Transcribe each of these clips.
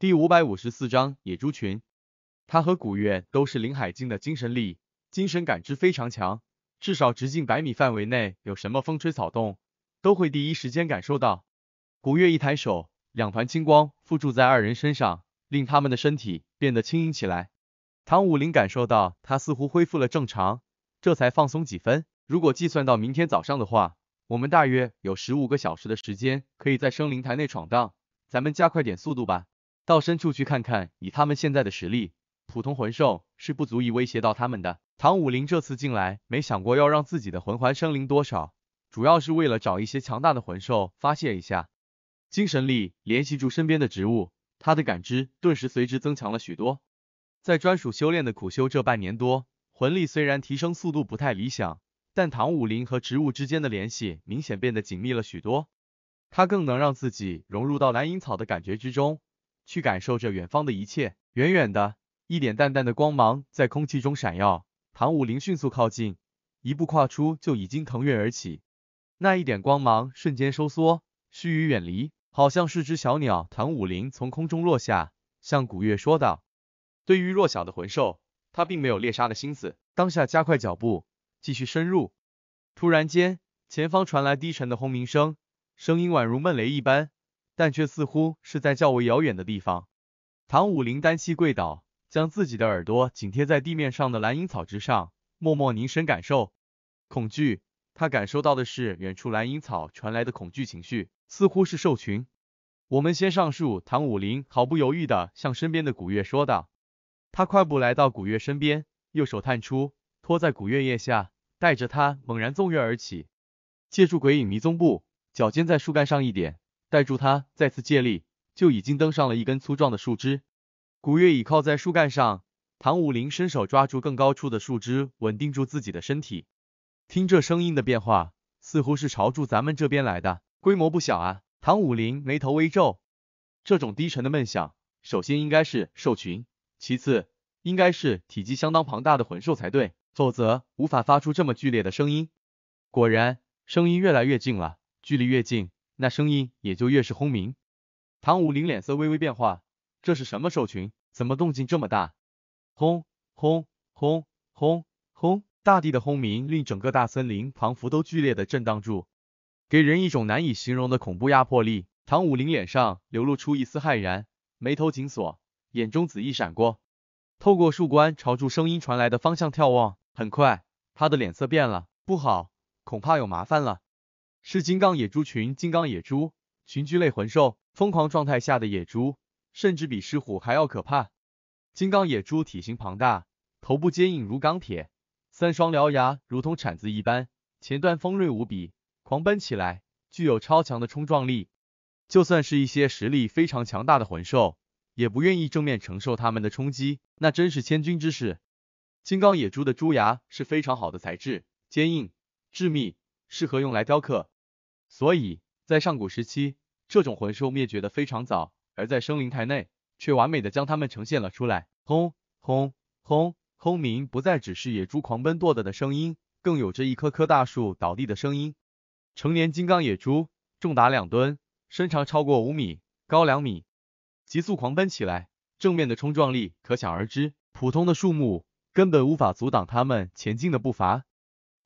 第五百五十四章野猪群。他和古月都是林海境的精神力，精神感知非常强，至少直径百米范围内有什么风吹草动，都会第一时间感受到。古月一抬手，两团青光附注在二人身上，令他们的身体变得轻盈起来。唐武林感受到他似乎恢复了正常，这才放松几分。如果计算到明天早上的话，我们大约有十五个小时的时间可以在生灵台内闯荡，咱们加快点速度吧。到深处去看看，以他们现在的实力，普通魂兽是不足以威胁到他们的。唐武林这次进来，没想过要让自己的魂环生灵多少，主要是为了找一些强大的魂兽发泄一下。精神力联系住身边的植物，他的感知顿时随之增强了许多。在专属修炼的苦修这半年多，魂力虽然提升速度不太理想，但唐武林和植物之间的联系明显变得紧密了许多，他更能让自己融入到蓝银草的感觉之中。去感受着远方的一切，远远的一点淡淡的光芒在空气中闪耀。唐武林迅速靠近，一步跨出就已经腾跃而起。那一点光芒瞬间收缩，须臾远离，好像是只小鸟。唐武林从空中落下，向古月说道：“对于弱小的魂兽，他并没有猎杀的心思。”当下加快脚步，继续深入。突然间，前方传来低沉的轰鸣声，声音宛如闷雷一般。但却似乎是在较为遥远的地方。唐武林单膝跪倒，将自己的耳朵紧贴在地面上的蓝银草之上，默默凝神感受。恐惧，他感受到的是远处蓝银草传来的恐惧情绪，似乎是兽群。我们先上树。唐武林毫不犹豫的向身边的古月说道。他快步来到古月身边，右手探出，托在古月腋下，带着他猛然纵跃而起，借助鬼影迷踪步，脚尖在树干上一点。带住他，再次借力，就已经登上了一根粗壮的树枝。古月倚靠在树干上，唐武林伸手抓住更高处的树枝，稳定住自己的身体。听这声音的变化，似乎是朝住咱们这边来的，规模不小啊！唐武林眉头微皱，这种低沉的闷响，首先应该是兽群，其次应该是体积相当庞大的魂兽才对，否则无法发出这么剧烈的声音。果然，声音越来越近了，距离越近。那声音也就越是轰鸣，唐武林脸色微微变化，这是什么兽群？怎么动静这么大？轰轰轰轰轰！大地的轰鸣令整个大森林仿佛都剧烈的震荡住，给人一种难以形容的恐怖压迫力。唐武林脸上流露出一丝骇然，眉头紧锁，眼中紫意闪过，透过树冠朝住声音传来的方向眺望，很快，他的脸色变了，不好，恐怕有麻烦了。是金刚野猪群，金刚野猪群居类魂兽，疯狂状态下的野猪甚至比狮虎还要可怕。金刚野猪体型庞大，头部坚硬如钢铁，三双獠牙如同铲子一般，前段锋锐无比，狂奔起来具有超强的冲撞力。就算是一些实力非常强大的魂兽，也不愿意正面承受它们的冲击，那真是千钧之势。金刚野猪的猪牙是非常好的材质，坚硬、致密，适合用来雕刻。所以在上古时期，这种魂兽灭绝的非常早，而在生灵台内，却完美的将它们呈现了出来。轰轰轰轰鸣不再只是野猪狂奔跺的的声音，更有着一棵棵大树倒地的声音。成年金刚野猪重达两吨，身长超过五米，高两米，急速狂奔起来，正面的冲撞力可想而知，普通的树木根本无法阻挡它们前进的步伐。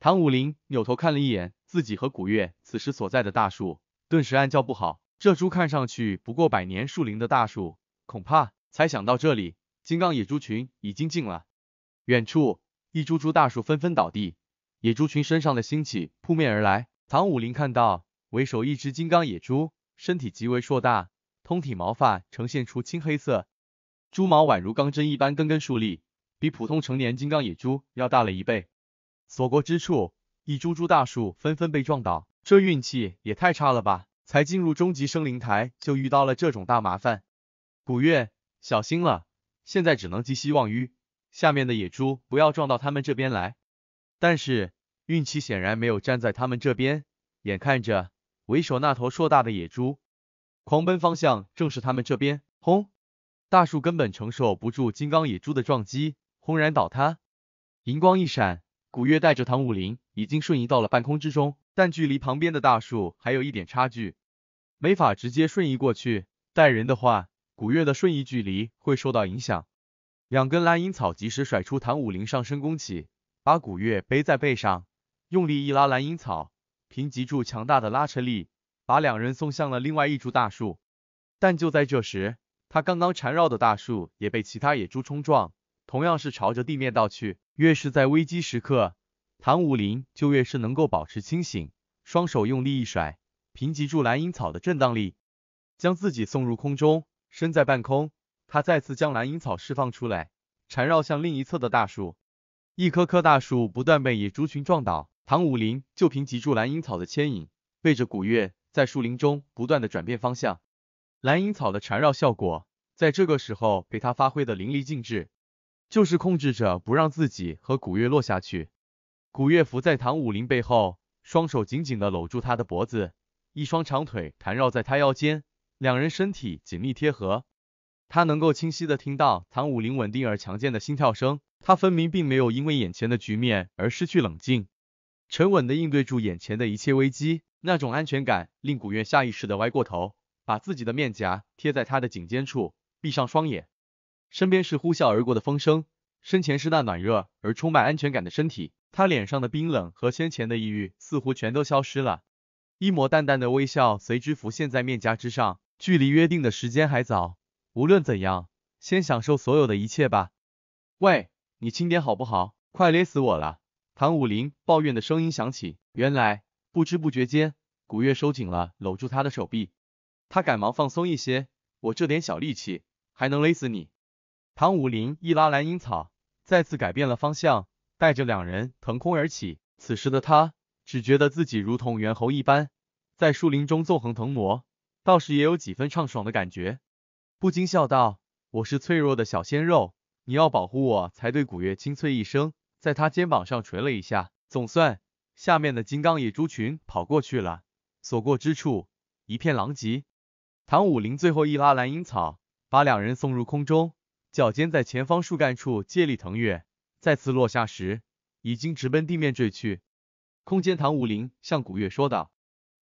唐武林扭头看了一眼。自己和古月此时所在的大树，顿时暗叫不好。这株看上去不过百年树龄的大树，恐怕……才想到这里，金刚野猪群已经近了。远处，一株株大树纷纷倒地，野猪群身上的腥气扑面而来。唐武林看到，为首一只金刚野猪，身体极为硕大，通体毛发呈现出青黑色，猪毛宛如钢针一般根根竖立，比普通成年金刚野猪要大了一倍，所过之处。一株株大树纷纷被撞倒，这运气也太差了吧！才进入终极生灵台就遇到了这种大麻烦。古月，小心了，现在只能寄希望于下面的野猪不要撞到他们这边来。但是运气显然没有站在他们这边，眼看着为首那头硕大的野猪，狂奔方向正是他们这边，轰，大树根本承受不住金刚野猪的撞击，轰然倒塌。银光一闪，古月带着唐武林。已经瞬移到了半空之中，但距离旁边的大树还有一点差距，没法直接瞬移过去。带人的话，古月的瞬移距离会受到影响。两根蓝银草及时甩出，弹武林上身弓起，把古月背在背上，用力一拉蓝银草，凭脊柱强大的拉扯力，把两人送向了另外一株大树。但就在这时，他刚刚缠绕的大树也被其他野猪冲撞，同样是朝着地面倒去。越是在危机时刻。唐武林就越是能够保持清醒，双手用力一甩，凭藉住蓝银草的震荡力，将自己送入空中。身在半空，他再次将蓝银草释放出来，缠绕向另一侧的大树。一棵棵大树不断被野猪群撞倒，唐武林就凭藉住蓝银草的牵引，背着古月在树林中不断的转变方向。蓝银草的缠绕效果在这个时候被他发挥的淋漓尽致，就是控制着不让自己和古月落下去。古月伏在唐武林背后，双手紧紧的搂住他的脖子，一双长腿缠绕在他腰间，两人身体紧密贴合。他能够清晰的听到唐武林稳定而强健的心跳声，他分明并没有因为眼前的局面而失去冷静，沉稳的应对住眼前的一切危机。那种安全感令古月下意识的歪过头，把自己的面颊贴在他的颈肩处，闭上双眼。身边是呼啸而过的风声，身前是那暖热而充满安全感的身体。他脸上的冰冷和先前的抑郁似乎全都消失了，一抹淡淡的微笑随之浮现在面颊之上。距离约定的时间还早，无论怎样，先享受所有的一切吧。喂，你轻点好不好？快勒死我了！唐武林抱怨的声音响起。原来不知不觉间，古月收紧了搂住他的手臂，他赶忙放松一些。我这点小力气还能勒死你？唐武林一拉蓝银草，再次改变了方向。带着两人腾空而起，此时的他只觉得自己如同猿猴一般，在树林中纵横腾挪，倒是也有几分畅爽的感觉，不禁笑道：“我是脆弱的小鲜肉，你要保护我才对。”古月清脆一声，在他肩膀上捶了一下，总算下面的金刚野猪群跑过去了，所过之处一片狼藉。唐武林最后一拉蓝银草，把两人送入空中，脚尖在前方树干处借力腾跃。再次落下时，已经直奔地面坠去。空间唐武林向古月说道：“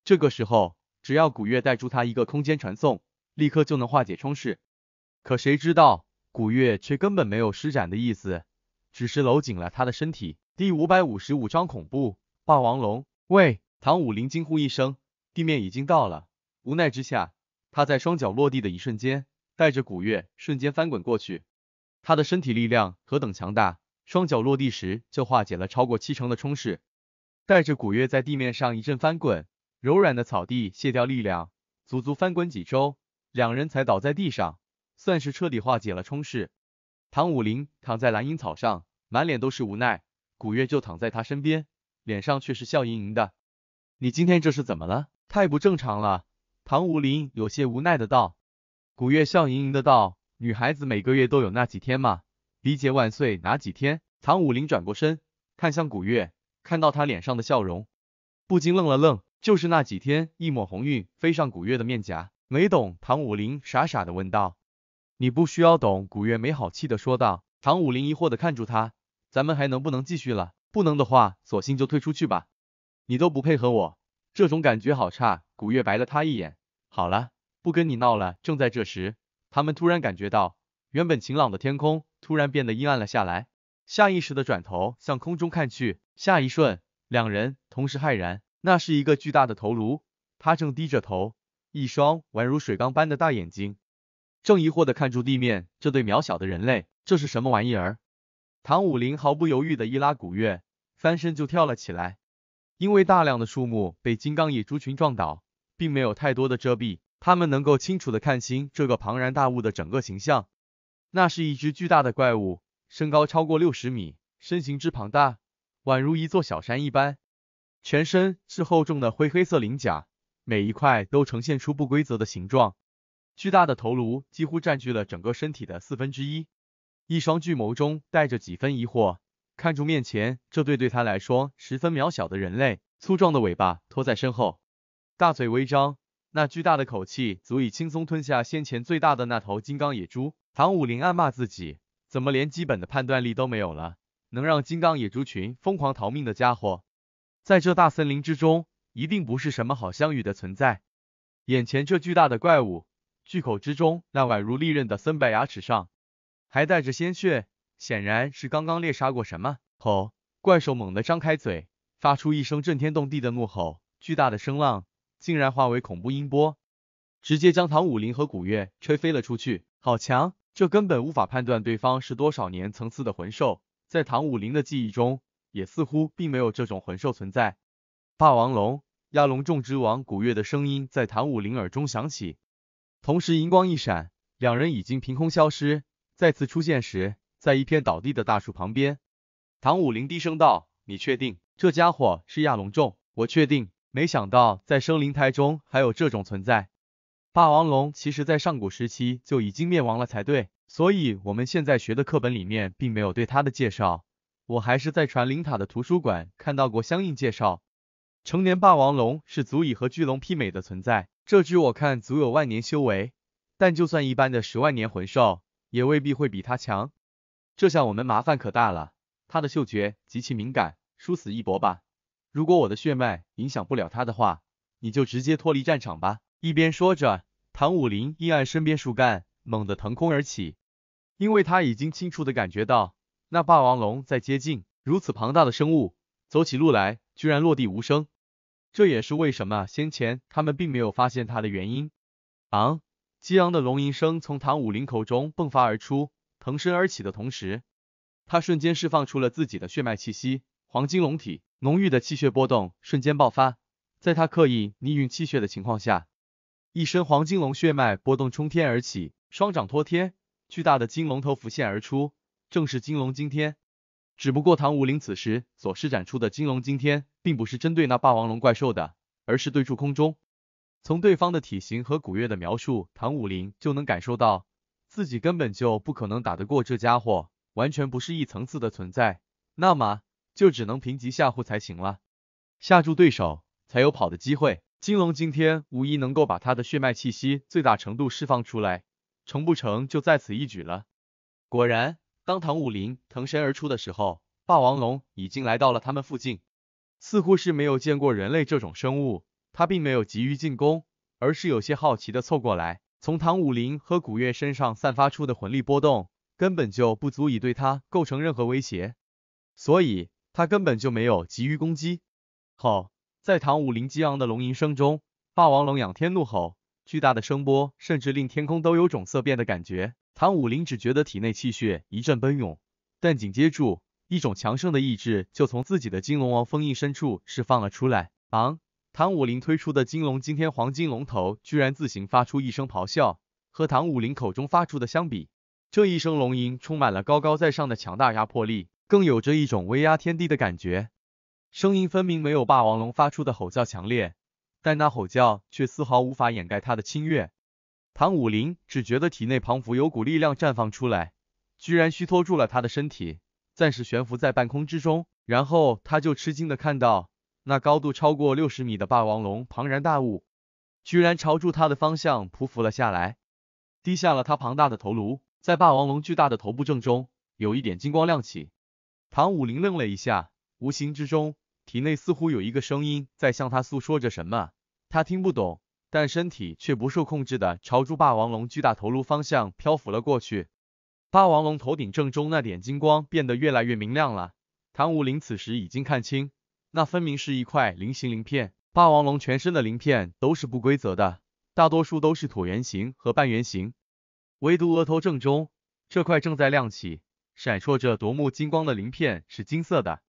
这个时候，只要古月带住他一个空间传送，立刻就能化解冲势。”可谁知道，古月却根本没有施展的意思，只是搂紧了他的身体。第五百五十五章恐怖霸王龙。喂！唐武林惊呼一声，地面已经到了。无奈之下，他在双脚落地的一瞬间，带着古月瞬间翻滚过去。他的身体力量何等强大！双脚落地时就化解了超过七成的冲势，带着古月在地面上一阵翻滚，柔软的草地卸掉力量，足足翻滚几周，两人才倒在地上，算是彻底化解了冲势。唐武林躺在蓝银草上，满脸都是无奈，古月就躺在他身边，脸上却是笑盈盈的。你今天这是怎么了？太不正常了。唐武林有些无奈的道。古月笑盈盈的道：“女孩子每个月都有那几天嘛。”离解万岁哪几天？唐武林转过身，看向古月，看到他脸上的笑容，不禁愣了愣。就是那几天，一抹红晕飞上古月的面颊。没懂？唐武林傻傻的问道。你不需要懂。古月没好气的说道。唐武林疑惑的看住他，咱们还能不能继续了？不能的话，索性就退出去吧。你都不配合我，这种感觉好差。古月白了他一眼。好了，不跟你闹了。正在这时，他们突然感觉到，原本晴朗的天空。突然变得阴暗了下来，下意识的转头向空中看去，下一瞬，两人同时骇然，那是一个巨大的头颅，他正低着头，一双宛如水缸般的大眼睛，正疑惑的看住地面这对渺小的人类，这是什么玩意儿？唐武林毫不犹豫的一拉古月，翻身就跳了起来，因为大量的树木被金刚野猪群撞倒，并没有太多的遮蔽，他们能够清楚的看清这个庞然大物的整个形象。那是一只巨大的怪物，身高超过六十米，身形之庞大，宛如一座小山一般。全身是厚重的灰黑色鳞甲，每一块都呈现出不规则的形状。巨大的头颅几乎占据了整个身体的四分之一，一双巨眸中带着几分疑惑，看住面前这对对他来说十分渺小的人类。粗壮的尾巴拖在身后，大嘴微张，那巨大的口气足以轻松吞下先前最大的那头金刚野猪。唐武林暗骂自己，怎么连基本的判断力都没有了？能让金刚野猪群疯狂逃命的家伙，在这大森林之中，一定不是什么好相遇的存在。眼前这巨大的怪物，巨口之中那宛如利刃的森白牙齿上，还带着鲜血，显然是刚刚猎杀过什么。吼！怪兽猛地张开嘴，发出一声震天动地的怒吼，巨大的声浪竟然化为恐怖音波，直接将唐武林和古月吹飞了出去。好强！这根本无法判断对方是多少年层次的魂兽，在唐武林的记忆中，也似乎并没有这种魂兽存在。霸王龙亚龙种之王古月的声音在唐武林耳中响起，同时银光一闪，两人已经凭空消失，再次出现时，在一片倒地的大树旁边。唐武林低声道：“你确定这家伙是亚龙种？我确定。没想到在生灵台中还有这种存在。”霸王龙其实，在上古时期就已经灭亡了才对，所以我们现在学的课本里面并没有对它的介绍。我还是在传灵塔的图书馆看到过相应介绍。成年霸王龙是足以和巨龙媲美的存在，这只我看足有万年修为，但就算一般的十万年魂兽，也未必会比它强。这下我们麻烦可大了，它的嗅觉极其敏感，殊死一搏吧。如果我的血脉影响不了它的话，你就直接脱离战场吧。一边说着，唐武林一按身边树干，猛地腾空而起，因为他已经清楚的感觉到，那霸王龙在接近。如此庞大的生物，走起路来居然落地无声，这也是为什么先前他们并没有发现它的原因。昂，激昂的龙吟声从唐武林口中迸发而出，腾身而起的同时，他瞬间释放出了自己的血脉气息，黄金龙体，浓郁的气血波动瞬间爆发，在他刻意逆运气血的情况下。一身黄金龙血脉波动冲天而起，双掌托天，巨大的金龙头浮现而出，正是金龙惊天。只不过唐武林此时所施展出的金龙惊天，并不是针对那霸王龙怪兽的，而是对住空中。从对方的体型和古月的描述，唐武林就能感受到，自己根本就不可能打得过这家伙，完全不是一层次的存在。那么就只能平级吓唬才行了，吓住对手才有跑的机会。金龙今天无疑能够把他的血脉气息最大程度释放出来，成不成就在此一举了。果然，当唐武林腾身而出的时候，霸王龙已经来到了他们附近。似乎是没有见过人类这种生物，他并没有急于进攻，而是有些好奇的凑过来。从唐武林和古月身上散发出的魂力波动，根本就不足以对他构成任何威胁，所以，他根本就没有急于攻击。好。在唐武林激昂的龙吟声中，霸王龙仰天怒吼，巨大的声波甚至令天空都有种色变的感觉。唐武林只觉得体内气血一阵奔涌，但紧接着，一种强盛的意志就从自己的金龙王封印深处释放了出来。昂！唐武林推出的金龙今天黄金龙头居然自行发出一声咆哮，和唐武林口中发出的相比，这一声龙吟充满了高高在上的强大压迫力，更有着一种威压天地的感觉。声音分明没有霸王龙发出的吼叫强烈，但那吼叫却丝毫无法掩盖他的侵略。唐武林只觉得体内彷佛有股力量绽放出来，居然虚脱住了他的身体，暂时悬浮在半空之中。然后他就吃惊的看到，那高度超过六十米的霸王龙庞然大物，居然朝住他的方向匍匐了下来，低下了他庞大的头颅。在霸王龙巨大的头部正中，有一点金光亮起。唐武林愣了一下。无形之中，体内似乎有一个声音在向他诉说着什么，他听不懂，但身体却不受控制的朝住霸王龙巨大头颅方向漂浮了过去。霸王龙头顶正中那点金光变得越来越明亮了。唐舞林此时已经看清，那分明是一块菱形鳞片。霸王龙全身的鳞片都是不规则的，大多数都是椭圆形和半圆形。唯独额头正中这块正在亮起，闪烁着夺目金光的鳞片是金色的。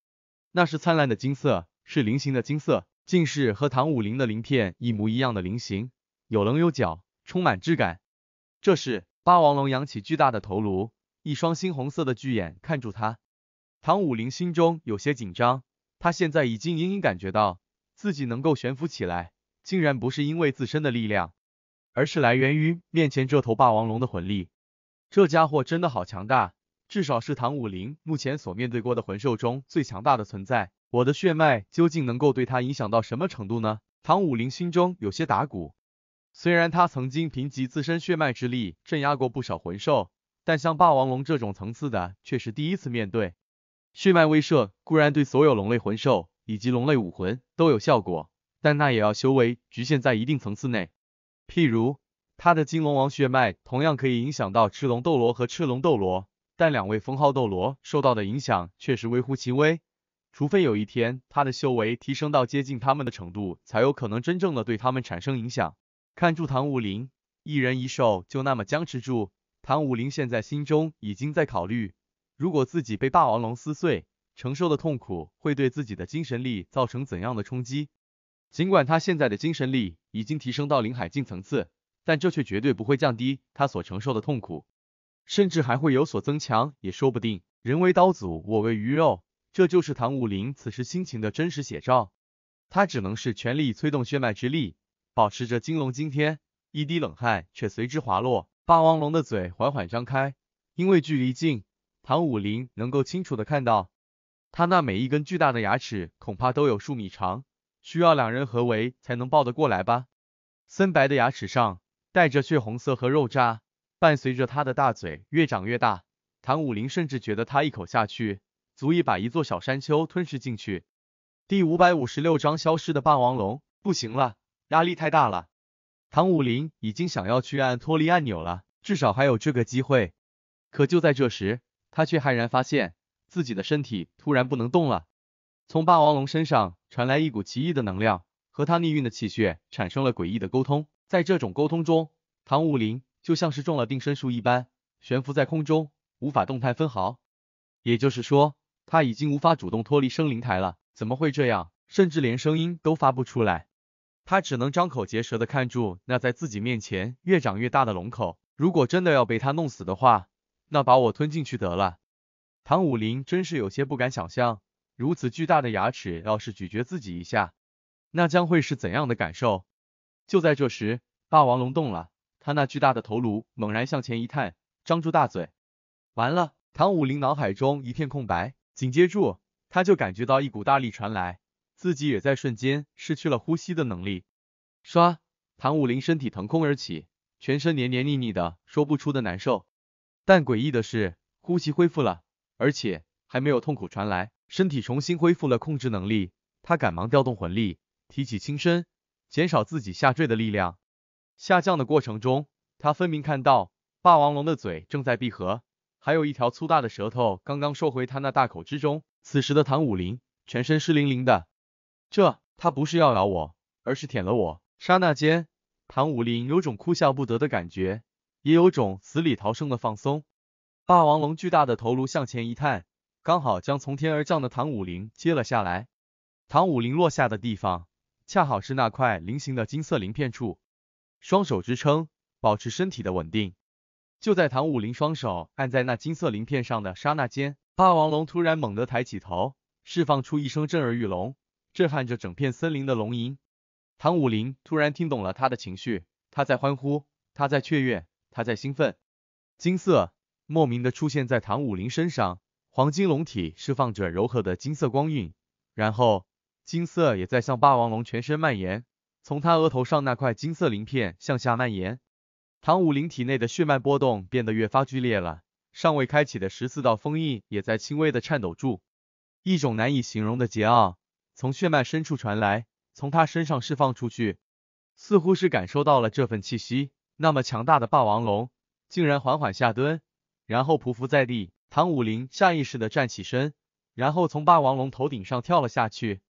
那是灿烂的金色，是菱形的金色，竟是和唐武林的鳞片一模一样的菱形，有棱有角，充满质感。这时，霸王龙扬起巨大的头颅，一双猩红色的巨眼看住他。唐武林心中有些紧张，他现在已经隐隐感觉到，自己能够悬浮起来，竟然不是因为自身的力量，而是来源于面前这头霸王龙的魂力。这家伙真的好强大！至少是唐武林目前所面对过的魂兽中最强大的存在。我的血脉究竟能够对他影响到什么程度呢？唐武林心中有些打鼓。虽然他曾经凭借自身血脉之力镇压过不少魂兽，但像霸王龙这种层次的却是第一次面对。血脉威慑固然对所有龙类魂兽以及龙类武魂都有效果，但那也要修为局限在一定层次内。譬如他的金龙王血脉，同样可以影响到赤龙斗罗和赤龙斗罗。但两位封号斗罗受到的影响确实微乎其微，除非有一天他的修为提升到接近他们的程度，才有可能真正的对他们产生影响。看住唐武林，一人一兽就那么僵持住。唐武林现在心中已经在考虑，如果自己被霸王龙撕碎，承受的痛苦会对自己的精神力造成怎样的冲击？尽管他现在的精神力已经提升到林海境层次，但这却绝对不会降低他所承受的痛苦。甚至还会有所增强，也说不定。人为刀俎，我为鱼肉，这就是唐武林此时心情的真实写照。他只能是全力催动血脉之力，保持着金龙惊天，一滴冷汗却随之滑落。霸王龙的嘴缓缓张开，因为距离近，唐武林能够清楚的看到，他那每一根巨大的牙齿恐怕都有数米长，需要两人合围才能抱得过来吧。森白的牙齿上带着血红色和肉渣。伴随着他的大嘴越长越大，唐武林甚至觉得他一口下去，足以把一座小山丘吞噬进去。第五百五十六章消失的霸王龙，不行了，压力太大了。唐武林已经想要去按脱离按钮了，至少还有这个机会。可就在这时，他却骇然发现自己的身体突然不能动了。从霸王龙身上传来一股奇异的能量，和他逆运的气血产生了诡异的沟通。在这种沟通中，唐武林。就像是中了定身术一般，悬浮在空中，无法动弹分毫。也就是说，他已经无法主动脱离生灵台了。怎么会这样？甚至连声音都发不出来，他只能张口结舌的看住那在自己面前越长越大的龙口。如果真的要被他弄死的话，那把我吞进去得了。唐武林真是有些不敢想象，如此巨大的牙齿要是咀嚼自己一下，那将会是怎样的感受？就在这时，霸王龙动了。他那巨大的头颅猛然向前一探，张住大嘴。完了，唐武林脑海中一片空白。紧接住，他就感觉到一股大力传来，自己也在瞬间失去了呼吸的能力。唰，唐武林身体腾空而起，全身黏黏腻腻的，说不出的难受。但诡异的是，呼吸恢复了，而且还没有痛苦传来，身体重新恢复了控制能力。他赶忙调动魂力，提起轻身，减少自己下坠的力量。下降的过程中，他分明看到霸王龙的嘴正在闭合，还有一条粗大的舌头刚刚收回他那大口之中。此时的唐武林全身湿淋淋的，这他不是要咬我，而是舔了我。刹那间，唐武林有种哭笑不得的感觉，也有种死里逃生的放松。霸王龙巨大的头颅向前一探，刚好将从天而降的唐武林接了下来。唐武林落下的地方，恰好是那块菱形的金色鳞片处。双手支撑，保持身体的稳定。就在唐武林双手按在那金色鳞片上的刹那间，霸王龙突然猛地抬起头，释放出一声震耳欲聋、震撼着整片森林的龙吟。唐武林突然听懂了他的情绪，他在欢呼，他在雀跃，他在兴奋。金色莫名的出现在唐武林身上，黄金龙体释放着柔和的金色光晕，然后金色也在向霸王龙全身蔓延。从他额头上那块金色鳞片向下蔓延，唐武林体内的血脉波动变得越发剧烈了，尚未开启的十四道封印也在轻微的颤抖住。一种难以形容的桀骜从血脉深处传来，从他身上释放出去。似乎是感受到了这份气息，那么强大的霸王龙竟然缓缓下蹲，然后匍匐在地。唐武林下意识的站起身，然后从霸王龙头顶上跳了下去，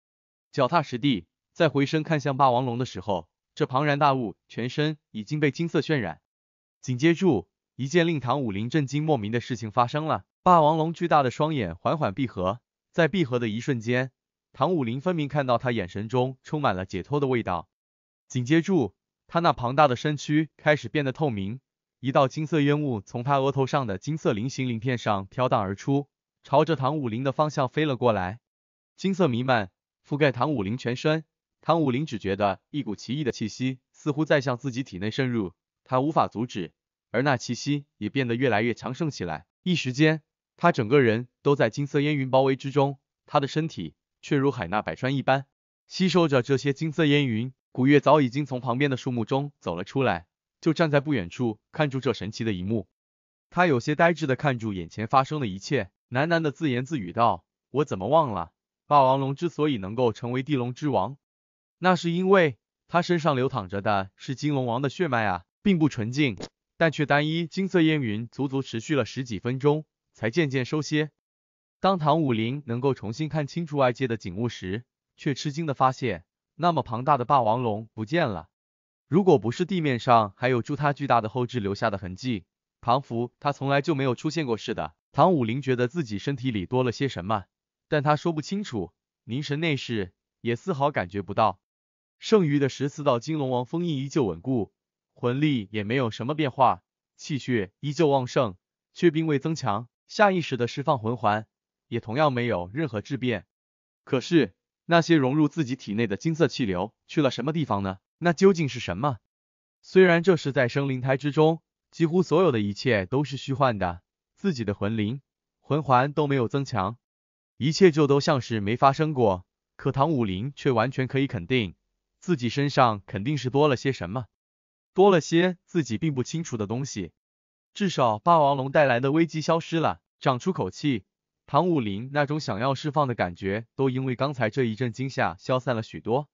脚踏实地。在回身看向霸王龙的时候，这庞然大物全身已经被金色渲染。紧接住，一件令唐武林震惊莫名的事情发生了。霸王龙巨大的双眼缓缓闭合，在闭合的一瞬间，唐武林分明看到他眼神中充满了解脱的味道。紧接住，他那庞大的身躯开始变得透明，一道金色烟雾从他额头上的金色菱形鳞片上飘荡而出，朝着唐武林的方向飞了过来，金色弥漫，覆盖唐武林全身。唐武林只觉得一股奇异的气息似乎在向自己体内渗入，他无法阻止，而那气息也变得越来越强盛起来。一时间，他整个人都在金色烟云包围之中，他的身体却如海纳百川一般，吸收着这些金色烟云。古月早已经从旁边的树木中走了出来，就站在不远处看住这神奇的一幕。他有些呆滞的看住眼前发生的一切，喃喃的自言自语道：“我怎么忘了，霸王龙之所以能够成为地龙之王？”那是因为他身上流淌着的是金龙王的血脉啊，并不纯净，但却单一。金色烟云足足持续了十几分钟，才渐渐收歇。当唐武林能够重新看清楚外界的景物时，却吃惊的发现，那么庞大的霸王龙不见了。如果不是地面上还有住他巨大的后肢留下的痕迹，唐福他从来就没有出现过似的。唐武林觉得自己身体里多了些什么，但他说不清楚，凝神内视，也丝毫感觉不到。剩余的十四道金龙王封印依旧稳固，魂力也没有什么变化，气血依旧旺盛，却并未增强。下意识的释放魂环，也同样没有任何质变。可是那些融入自己体内的金色气流去了什么地方呢？那究竟是什么？虽然这是在生灵台之中，几乎所有的一切都是虚幻的，自己的魂灵、魂环都没有增强，一切就都像是没发生过。可唐武林却完全可以肯定。自己身上肯定是多了些什么，多了些自己并不清楚的东西。至少霸王龙带来的危机消失了，长出口气，唐武林那种想要释放的感觉都因为刚才这一阵惊吓消散了许多。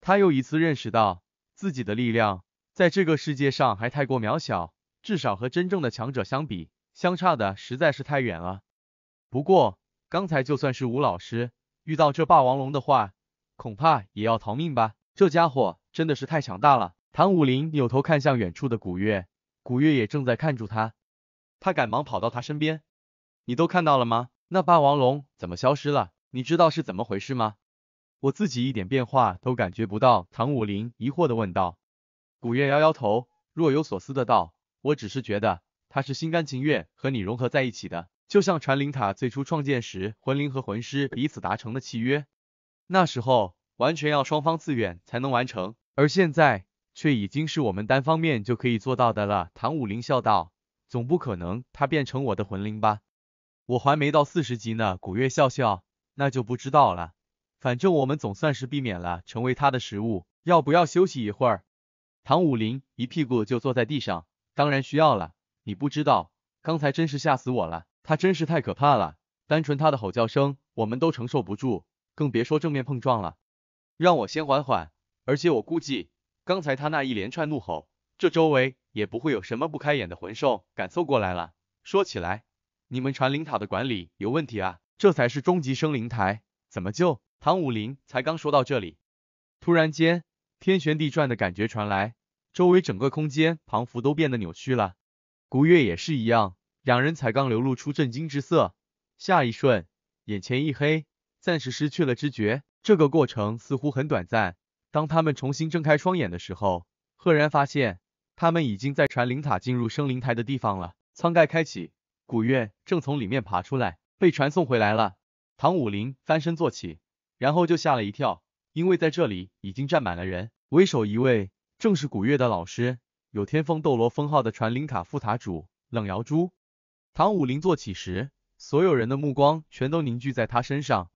他又一次认识到，自己的力量在这个世界上还太过渺小，至少和真正的强者相比，相差的实在是太远了。不过，刚才就算是吴老师遇到这霸王龙的话，恐怕也要逃命吧。这家伙真的是太强大了！唐武林扭头看向远处的古月，古月也正在看住他。他赶忙跑到他身边：“你都看到了吗？那霸王龙怎么消失了？你知道是怎么回事吗？”我自己一点变化都感觉不到，唐武林疑惑的问道。古月摇摇头，若有所思的道：“我只是觉得他是心甘情愿和你融合在一起的，就像传灵塔最初创建时魂灵和魂师彼此达成的契约，那时候。”完全要双方自愿才能完成，而现在却已经是我们单方面就可以做到的了。唐武林笑道，总不可能他变成我的魂灵吧？我还没到四十级呢。古月笑笑，那就不知道了。反正我们总算是避免了成为他的食物，要不要休息一会儿？唐武林一屁股就坐在地上，当然需要了。你不知道，刚才真是吓死我了，他真是太可怕了。单纯他的吼叫声，我们都承受不住，更别说正面碰撞了。让我先缓缓，而且我估计，刚才他那一连串怒吼，这周围也不会有什么不开眼的魂兽敢凑过来了。说起来，你们传灵塔的管理有问题啊，这才是终极生灵台，怎么就……唐武林才刚说到这里，突然间，天旋地转的感觉传来，周围整个空间仿佛都变得扭曲了，古月也是一样，两人才刚流露出震惊之色，下一瞬，眼前一黑，暂时失去了知觉。这个过程似乎很短暂。当他们重新睁开双眼的时候，赫然发现他们已经在传灵塔进入升灵台的地方了。舱盖开启，古月正从里面爬出来，被传送回来了。唐武林翻身坐起，然后就吓了一跳，因为在这里已经站满了人，为首一位正是古月的老师，有天风斗罗封号的传灵塔副塔主冷瑶珠。唐武林坐起时，所有人的目光全都凝聚在他身上。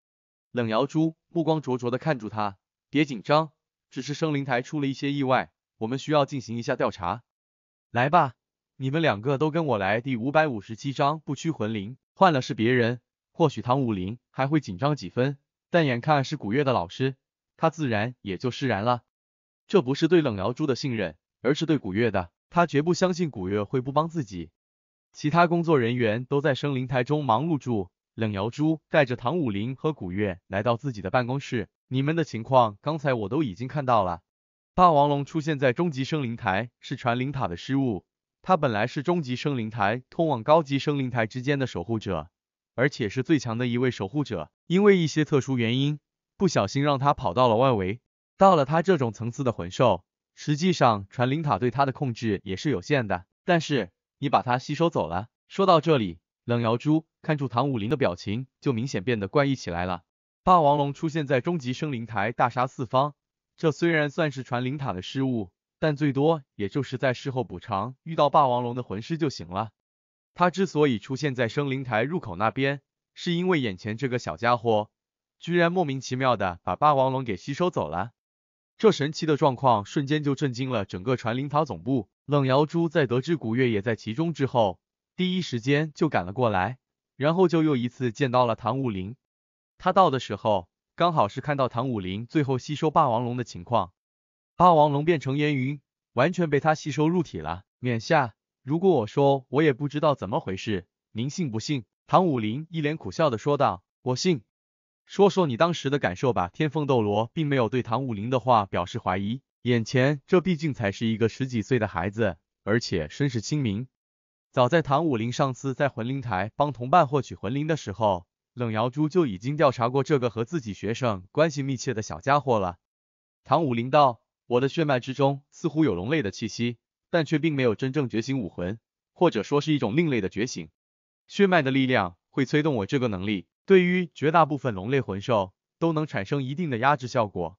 冷瑶珠目光灼灼的看住他，别紧张，只是生灵台出了一些意外，我们需要进行一下调查。来吧，你们两个都跟我来。第五百五十七章不屈魂灵。换了是别人，或许唐武林还会紧张几分，但眼看是古月的老师，他自然也就释然了。这不是对冷瑶珠的信任，而是对古月的，他绝不相信古月会不帮自己。其他工作人员都在生灵台中忙碌住，冷瑶珠带着唐武林和古月来到自己的办公室，你们的情况刚才我都已经看到了。霸王龙出现在终极生灵台是传灵塔的失误，它本来是终极生灵台通往高级生灵台之间的守护者，而且是最强的一位守护者。因为一些特殊原因，不小心让它跑到了外围。到了他这种层次的魂兽，实际上传灵塔对他的控制也是有限的。但是你把它吸收走了。说到这里，冷瑶珠。看住唐武林的表情，就明显变得怪异起来了。霸王龙出现在终极生灵台，大杀四方。这虽然算是传灵塔的失误，但最多也就是在事后补偿遇到霸王龙的魂师就行了。他之所以出现在生灵台入口那边，是因为眼前这个小家伙居然莫名其妙的把霸王龙给吸收走了。这神奇的状况瞬间就震惊了整个传灵塔总部。冷瑶珠在得知古月也在其中之后，第一时间就赶了过来。然后就又一次见到了唐武林，他到的时候刚好是看到唐武林最后吸收霸王龙的情况，霸王龙变成烟云，完全被他吸收入体了。冕下，如果我说我也不知道怎么回事，您信不信？唐武林一脸苦笑的说道。我信，说说你当时的感受吧。天凤斗罗并没有对唐武林的话表示怀疑，眼前这毕竟才是一个十几岁的孩子，而且身世清明，早在唐武林上次在魂灵台帮同伴获取魂灵的时候，冷瑶珠就已经调查过这个和自己学生关系密切的小家伙了。唐武林道，我的血脉之中似乎有龙类的气息，但却并没有真正觉醒武魂，或者说是一种另类的觉醒。血脉的力量会催动我这个能力，对于绝大部分龙类魂兽都能产生一定的压制效果。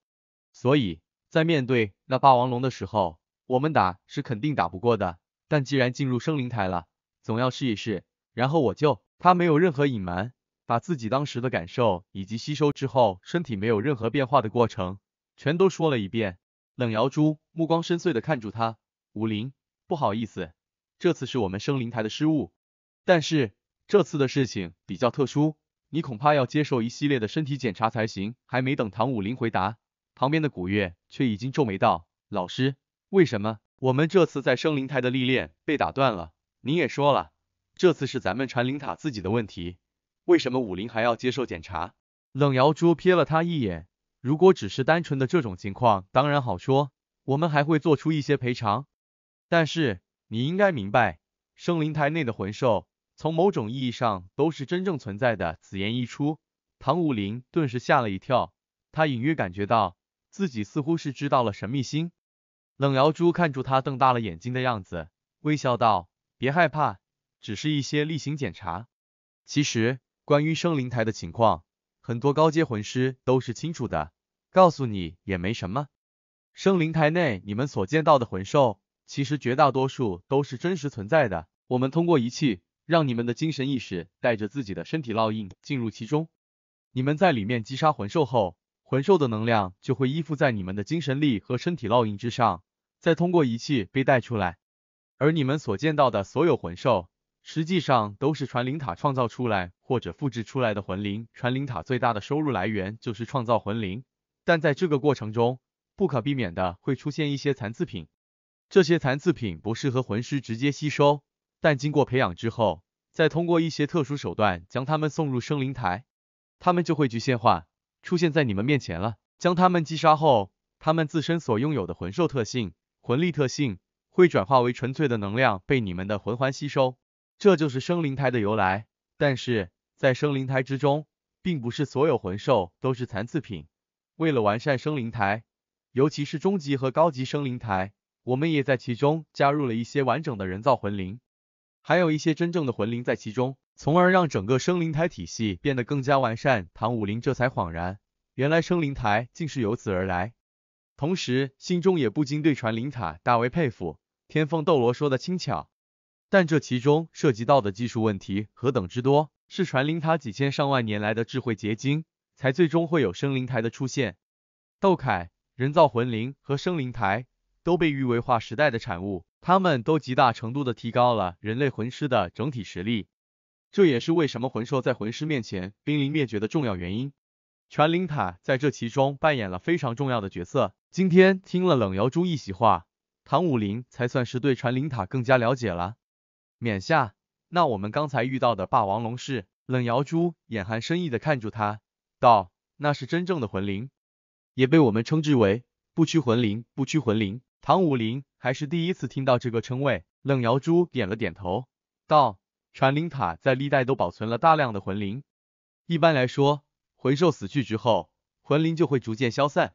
所以在面对那霸王龙的时候，我们打是肯定打不过的。但既然进入生灵台了，总要试一试。然后我就他没有任何隐瞒，把自己当时的感受以及吸收之后身体没有任何变化的过程，全都说了一遍。冷瑶珠目光深邃的看住他，武林，不好意思，这次是我们生灵台的失误。但是这次的事情比较特殊，你恐怕要接受一系列的身体检查才行。还没等唐武林回答，旁边的古月却已经皱眉道：“老师，为什么？”我们这次在生灵台的历练被打断了，您也说了，这次是咱们传灵塔自己的问题，为什么武林还要接受检查？冷瑶珠瞥了他一眼，如果只是单纯的这种情况，当然好说，我们还会做出一些赔偿。但是你应该明白，生灵台内的魂兽，从某种意义上都是真正存在的。此言一出，唐武麟顿时吓了一跳，他隐约感觉到自己似乎是知道了神秘星。冷瑶珠看住他瞪大了眼睛的样子，微笑道：“别害怕，只是一些例行检查。其实关于生灵台的情况，很多高阶魂师都是清楚的，告诉你也没什么。生灵台内你们所见到的魂兽，其实绝大多数都是真实存在的。我们通过仪器，让你们的精神意识带着自己的身体烙印进入其中。你们在里面击杀魂兽后，魂兽的能量就会依附在你们的精神力和身体烙印之上。”再通过仪器被带出来，而你们所见到的所有魂兽，实际上都是传灵塔创造出来或者复制出来的魂灵。传灵塔最大的收入来源就是创造魂灵，但在这个过程中，不可避免的会出现一些残次品。这些残次品不适合魂师直接吸收，但经过培养之后，再通过一些特殊手段将它们送入生灵台，他们就会局限化出现在你们面前了。将他们击杀后，他们自身所拥有的魂兽特性。魂力特性会转化为纯粹的能量，被你们的魂环吸收，这就是生灵台的由来。但是在生灵台之中，并不是所有魂兽都是残次品，为了完善生灵台，尤其是中级和高级生灵台，我们也在其中加入了一些完整的人造魂灵，还有一些真正的魂灵在其中，从而让整个生灵台体系变得更加完善。唐武林这才恍然，原来生灵台竟是由此而来。同时，心中也不禁对传灵塔大为佩服。天风斗罗说的轻巧，但这其中涉及到的技术问题何等之多，是传灵塔几千上万年来的智慧结晶，才最终会有生灵台的出现。斗凯、人造魂灵和生灵台都被誉为划时代的产物，他们都极大程度的提高了人类魂师的整体实力，这也是为什么魂兽在魂师面前濒临灭绝的重要原因。传灵塔在这其中扮演了非常重要的角色。今天听了冷瑶珠一席话，唐武林才算是对传灵塔更加了解了。冕下，那我们刚才遇到的霸王龙是？冷瑶珠眼含深意的看住他，道：那是真正的魂灵，也被我们称之为不屈魂灵。不屈魂灵，唐武林还是第一次听到这个称谓。冷瑶珠点了点头，道：传灵塔在历代都保存了大量的魂灵，一般来说。魂兽死去之后，魂灵就会逐渐消散。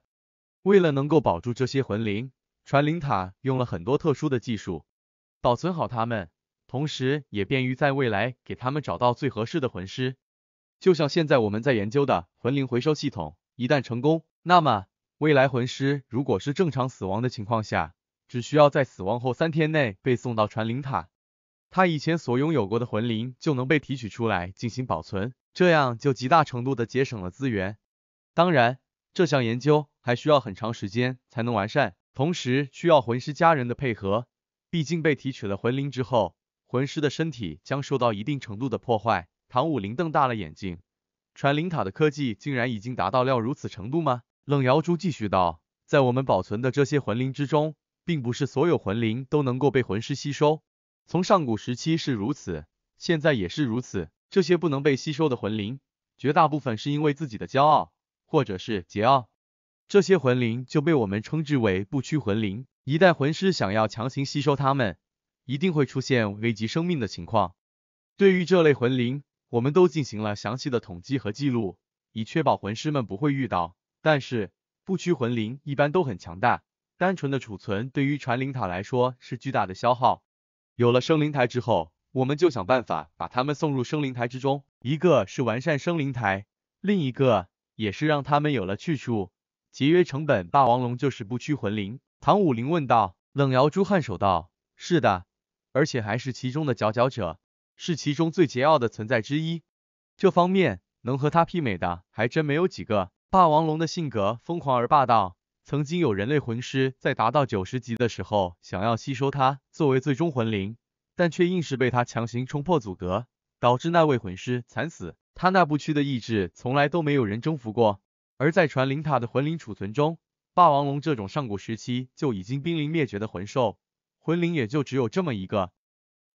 为了能够保住这些魂灵，传灵塔用了很多特殊的技术，保存好它们，同时也便于在未来给他们找到最合适的魂师。就像现在我们在研究的魂灵回收系统，一旦成功，那么未来魂师如果是正常死亡的情况下，只需要在死亡后三天内被送到传灵塔，他以前所拥有过的魂灵就能被提取出来进行保存。这样就极大程度的节省了资源。当然，这项研究还需要很长时间才能完善，同时需要魂师家人的配合。毕竟被提取了魂灵之后，魂师的身体将受到一定程度的破坏。唐武林瞪大了眼睛，传灵塔的科技竟然已经达到了如此程度吗？冷瑶珠继续道，在我们保存的这些魂灵之中，并不是所有魂灵都能够被魂师吸收，从上古时期是如此，现在也是如此。这些不能被吸收的魂灵，绝大部分是因为自己的骄傲或者是桀骜，这些魂灵就被我们称之为不屈魂灵。一旦魂师想要强行吸收他们，一定会出现危及生命的情况。对于这类魂灵，我们都进行了详细的统计和记录，以确保魂师们不会遇到。但是，不屈魂灵一般都很强大，单纯的储存对于传灵塔来说是巨大的消耗。有了生灵台之后。我们就想办法把他们送入生灵台之中，一个是完善生灵台，另一个也是让他们有了去处，节约成本。霸王龙就是不屈魂灵。唐武林问道，冷瑶珠颔首道：“是的，而且还是其中的佼佼者，是其中最桀骜的存在之一。这方面能和他媲美的，还真没有几个。”霸王龙的性格疯狂而霸道，曾经有人类魂师在达到九十级的时候，想要吸收他作为最终魂灵。但却硬是被他强行冲破阻隔，导致那位魂师惨死。他那不屈的意志，从来都没有人征服过。而在传灵塔的魂灵储存中，霸王龙这种上古时期就已经濒临灭绝的魂兽，魂灵也就只有这么一个，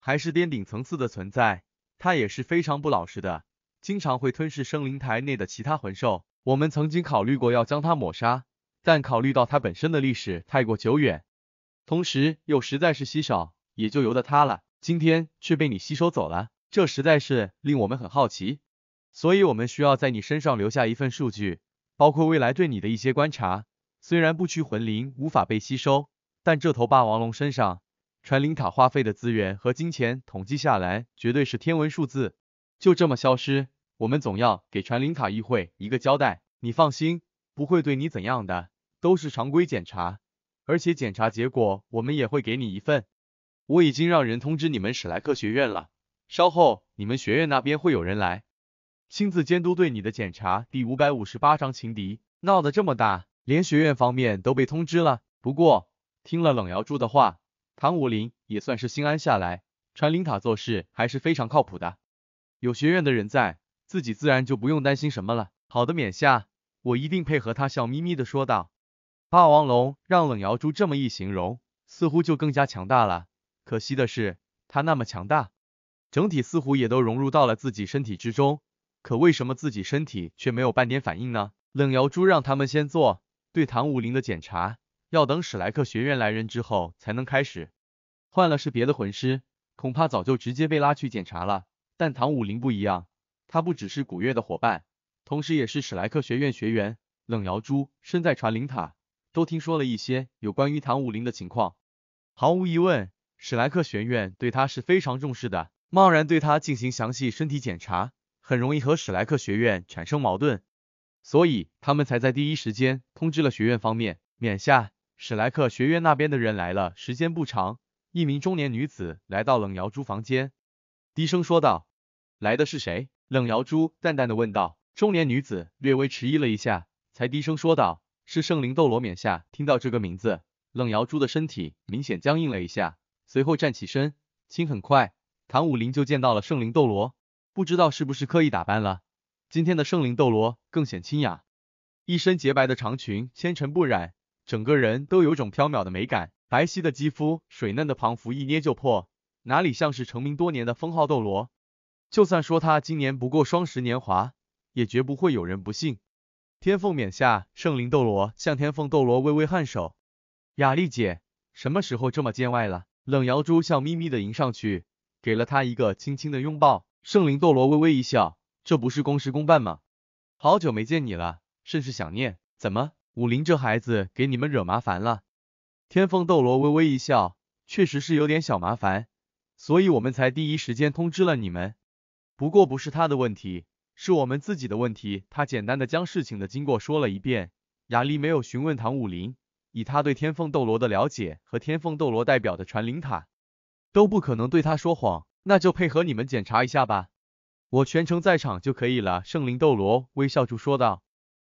还是颠顶层次的存在。它也是非常不老实的，经常会吞噬生灵台内的其他魂兽。我们曾经考虑过要将它抹杀，但考虑到它本身的历史太过久远，同时又实在是稀少，也就由得它了。今天却被你吸收走了，这实在是令我们很好奇，所以我们需要在你身上留下一份数据，包括未来对你的一些观察。虽然不屈魂灵无法被吸收，但这头霸王龙身上传灵卡花费的资源和金钱统计下来绝对是天文数字，就这么消失，我们总要给传灵卡议会一个交代。你放心，不会对你怎样的，都是常规检查，而且检查结果我们也会给你一份。我已经让人通知你们史莱克学院了，稍后你们学院那边会有人来，亲自监督对你的检查。第五百五十八章情敌闹得这么大，连学院方面都被通知了。不过听了冷瑶珠的话，唐武林也算是心安下来。传灵塔做事还是非常靠谱的，有学院的人在，自己自然就不用担心什么了。好的，冕下，我一定配合他。”笑眯眯的说道。霸王龙让冷瑶珠这么一形容，似乎就更加强大了。可惜的是，他那么强大，整体似乎也都融入到了自己身体之中，可为什么自己身体却没有半点反应呢？冷瑶珠让他们先做对唐武林的检查，要等史莱克学院来人之后才能开始。换了是别的魂师，恐怕早就直接被拉去检查了。但唐武林不一样，他不只是古月的伙伴，同时也是史莱克学院学员。冷瑶珠身在传灵塔，都听说了一些有关于唐武林的情况，毫无疑问。史莱克学院对他是非常重视的，贸然对他进行详细身体检查，很容易和史莱克学院产生矛盾，所以他们才在第一时间通知了学院方面。免下，史莱克学院那边的人来了，时间不长，一名中年女子来到冷瑶珠房间，低声说道：“来的是谁？”冷瑶珠淡淡的问道。中年女子略微迟疑了一下，才低声说道：“是圣灵斗罗冕下。”听到这个名字，冷瑶珠的身体明显僵硬了一下。随后站起身，心很快，唐武林就见到了圣灵斗罗，不知道是不是刻意打扮了，今天的圣灵斗罗更显清雅，一身洁白的长裙，纤尘不染，整个人都有种飘渺的美感，白皙的肌肤，水嫩的庞服，一捏就破，哪里像是成名多年的封号斗罗？就算说他今年不过双十年华，也绝不会有人不信。天凤冕下，圣灵斗罗向天凤斗罗微微颔首，雅丽姐，什么时候这么见外了？冷瑶珠笑眯眯的迎上去，给了他一个轻轻的拥抱。圣灵斗罗微微一笑，这不是公事公办吗？好久没见你了，甚是想念。怎么，武林这孩子给你们惹麻烦了？天凤斗罗微微一笑，确实是有点小麻烦，所以我们才第一时间通知了你们。不过不是他的问题，是我们自己的问题。他简单的将事情的经过说了一遍。雅丽没有询问唐武林。以他对天凤斗罗的了解和天凤斗罗代表的传灵塔，都不可能对他说谎，那就配合你们检查一下吧，我全程在场就可以了。”圣灵斗罗微笑住说道。